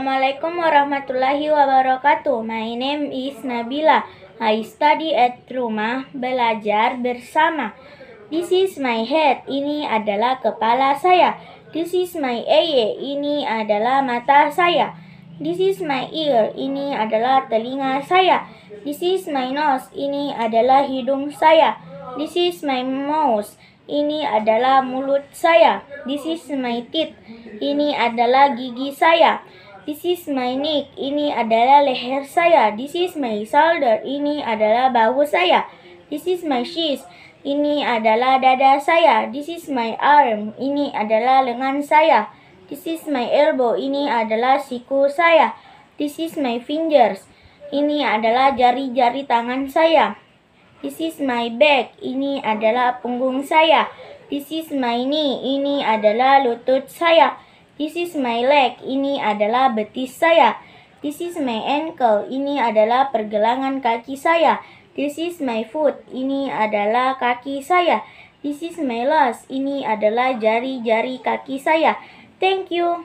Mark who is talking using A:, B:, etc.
A: Assalamualaikum warahmatullahi wabarakatuh. My name is Nabila. I study at rumah belajar bersama. This is my head. Ini adalah kepala saya. This is my eye. Ini adalah mata saya. This is my ear. Ini adalah telinga saya. This is my nose. Ini adalah hidung saya. This is my mouth. Ini adalah mulut saya. This is my teeth. Ini adalah gigi saya. This is my neck. Ini adalah leher saya. This is my shoulder. Ini adalah bahu saya. This is my chest. Ini adalah dada saya. This is my arm. Ini adalah lengan saya. This is my elbow. Ini adalah siku saya. This is my fingers. Ini adalah jari-jari tangan saya. This is my back. Ini adalah punggung saya. This is my knee. Ini adalah lutut saya. This is my leg. Ini adalah betis saya. This is my ankle. Ini adalah pergelangan kaki saya. This is my foot. Ini adalah kaki saya. This is my last. Ini adalah jari-jari kaki saya. Thank you.